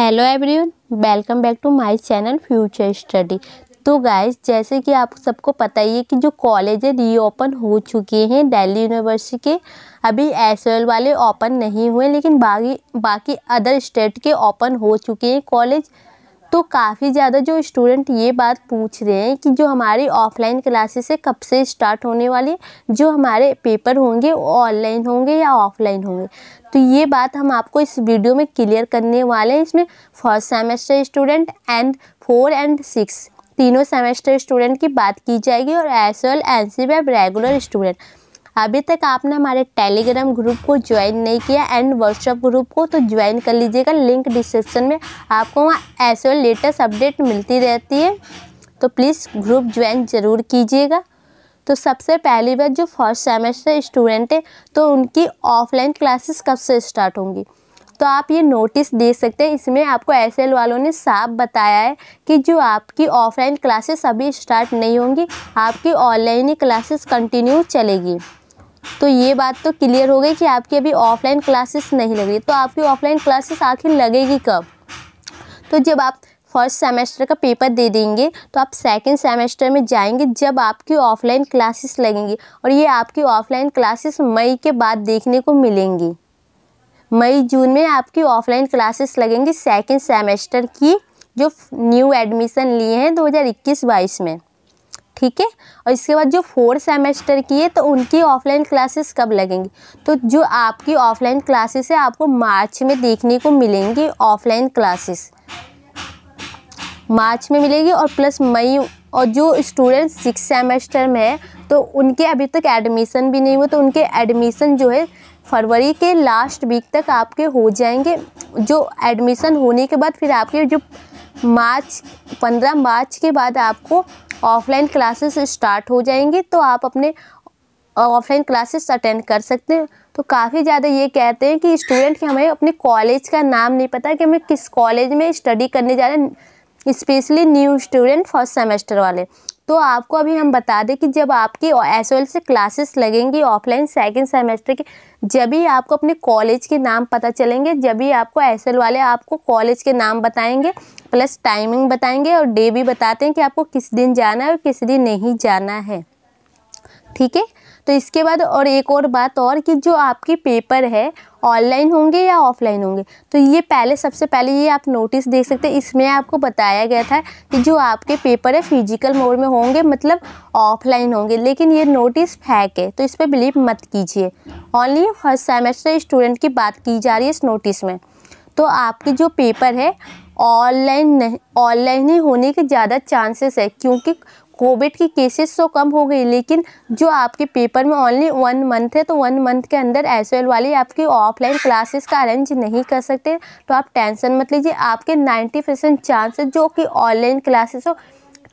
hello everyone welcome back to my channel future study तो guys जैसे कि आप सबको पता ही है कि जो कॉलेज है रीओपन हो चुके हैं दिल्ली यूनिवर्सिटी के अभी एस वाले ओपन नहीं हुए लेकिन बाकी बाकी अदर स्टेट के ओपन हो चुके हैं कॉलेज तो काफ़ी ज़्यादा जो स्टूडेंट ये बात पूछ रहे हैं कि जो हमारी ऑफलाइन क्लासेस है कब से स्टार्ट होने वाली जो हमारे पेपर होंगे वो ऑनलाइन होंगे या ऑफलाइन होंगे तो ये बात हम आपको इस वीडियो में क्लियर करने वाले हैं इसमें first semester student and four and six तीनों सेमेस्टर स्टूडेंट की बात की जाएगी और as well N C regular student अभी तक आपने हमारे टेलीग्राम ग्रुप को ज्वाइन नहीं किया एंड व्हाट्सअप ग्रुप को तो ज्वाइन कर लीजिएगा लिंक डिस्क्रिप्शन में आपको वहाँ ऐसे लेटेस्ट अपडेट मिलती रहती है तो प्लीज़ ग्रुप ज्वाइन ज़रूर कीजिएगा तो सबसे पहली बार जो फर्स्ट सेमेस्टर स्टूडेंट है तो उनकी ऑफलाइन क्लासेस कब से स्टार्ट होंगी तो आप ये नोटिस दे सकते हैं इसमें आपको एस वालों ने साफ बताया है कि जो आपकी ऑफलाइन क्लासेस अभी स्टार्ट नहीं होंगी आपकी ऑनलाइन ही क्लासेस कंटिन्यू चलेगी तो ये बात तो क्लियर हो गई कि आपकी अभी ऑफलाइन क्लासेस नहीं लग रही तो आपकी ऑफलाइन क्लासेस आखिर लगेगी कब तो जब आप फर्स्ट सेमेस्टर का पेपर दे देंगे तो आप सेकंड सेमेस्टर में जाएंगे जब आपकी ऑफलाइन क्लासेस लगेंगी और ये आपकी ऑफलाइन क्लासेस मई के बाद देखने को मिलेंगी मई जून में आपकी ऑफलाइन क्लासेस लगेंगी सेकंड सेमेस्टर की जो न्यू एडमिशन लिए हैं 2021-22 में ठीक है और इसके बाद जो फोर सेमेस्टर की है तो उनकी ऑफलाइन क्लासेस कब लगेंगी तो जो आपकी ऑफलाइन क्लासेस है आपको मार्च में देखने को मिलेंगी ऑफलाइन क्लासेस मार्च में मिलेगी और प्लस मई और जो स्टूडेंट सिक्स सेमेस्टर में है तो उनके अभी तक एडमिशन भी नहीं हुए तो उनके एडमिशन जो है फरवरी के लास्ट वीक तक आपके हो जाएंगे जो एडमिशन होने के बाद फिर आपके जो मार्च पंद्रह मार्च के बाद आपको ऑफलाइन क्लासेस स्टार्ट हो जाएंगी तो आप अपने ऑफलाइन क्लासेस अटेंड कर सकते हैं तो काफ़ी ज़्यादा ये कहते हैं कि स्टूडेंट के हमें अपने कॉलेज का नाम नहीं पता कि हमें किस कॉलेज में स्टडी करने जा रहे हैं specially new student first semester वाले तो आपको अभी हम बता दें कि जब आपकी एस से क्लासेस लगेंगी ऑफलाइन सेकेंड सेमेस्टर की जब भी आपको अपने कॉलेज के नाम पता चलेंगे जब भी आपको एस वाले आपको कॉलेज के नाम बताएंगे प्लस टाइमिंग बताएंगे और डे भी बताते हैं कि आपको किस दिन जाना है और किस दिन नहीं जाना है ठीक है तो इसके बाद और एक और बात और कि जो आपके पेपर है ऑनलाइन होंगे या ऑफलाइन होंगे तो ये पहले सबसे पहले ये आप नोटिस देख सकते हैं इसमें आपको बताया गया था कि जो आपके पेपर है फिजिकल मोड में होंगे मतलब ऑफलाइन होंगे लेकिन ये नोटिस फैक है तो इस पर बिलीव मत कीजिए ओनली फर्स्ट सेमेस्टर स्टूडेंट की बात की जा रही है इस नोटिस में तो आपके जो पेपर है ऑनलाइन नहीं ऑनलाइन ही होने के ज़्यादा चांसेस है क्योंकि कोविड की केसेस तो कम हो गई लेकिन जो आपके पेपर में ओनली वन मंथ है तो वन मंथ के अंदर एस एल वाले आपकी ऑफलाइन क्लासेस का अरेंज नहीं कर सकते तो आप टेंशन मत लीजिए आपके नाइन्टी परसेंट चांसेस जो कि ऑनलाइन क्लासेस हो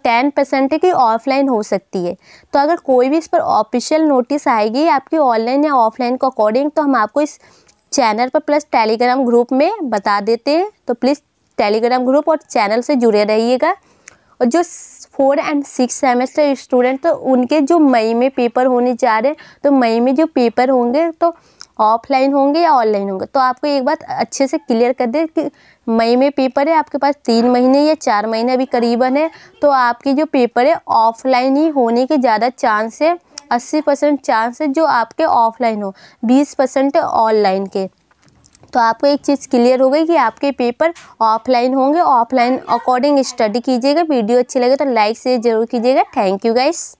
टेन परसेंट है कि ऑफलाइन हो सकती है तो अगर कोई भी इस पर ऑफिशियल नोटिस आएगी आपकी ऑनलाइन या ऑफलाइन के अकॉर्डिंग तो हम आपको इस चैनल पर प्लस टेलीग्राम ग्रुप में बता देते हैं तो प्लीज़ टेलीग्राम ग्रुप और चैनल से जुड़े रहिएगा और जो four and six semester student तो उनके जो मई में पेपर होने जा रहे हैं तो मई में जो पेपर होंगे तो ऑफलाइन होंगे या ऑनलाइन होंगे तो आपको एक बात अच्छे से क्लियर कर दे कि मई में पेपर है आपके पास तीन महीने या चार महीने अभी करीबन है तो आपके जो पेपर है ऑफलाइन ही होने के ज़्यादा चांस है अस्सी परसेंट चांस है जो आपके ऑफलाइन हो बीस परसेंट ऑनलाइन के तो आपको एक चीज़ क्लियर हो गई कि आपके पेपर ऑफलाइन होंगे ऑफलाइन अकॉर्डिंग स्टडी कीजिएगा वीडियो अच्छी लगे तो लाइक से ज़रूर कीजिएगा थैंक यू गाइस